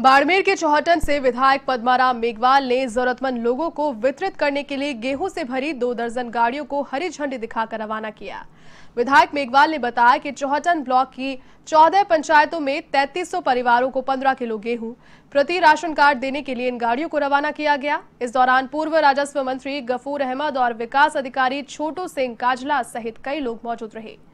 बाड़मेर के चौहटन से विधायक पद्माराम मेघवाल ने जरूरतमंद लोगों को वितरित करने के लिए गेहूं से भरी दो दर्जन गाड़ियों को हरी झंडी दिखाकर रवाना किया विधायक मेघवाल ने बताया कि चौहटन ब्लॉक की चौदह पंचायतों में 3300 परिवारों को 15 किलो गेहूं प्रति राशन कार्ड देने के लिए इन गाड़ियों को रवाना किया गया इस दौरान पूर्व राजस्व मंत्री गफूर अहमद और विकास अधिकारी छोटू सिंह काजला सहित कई लोग मौजूद रहे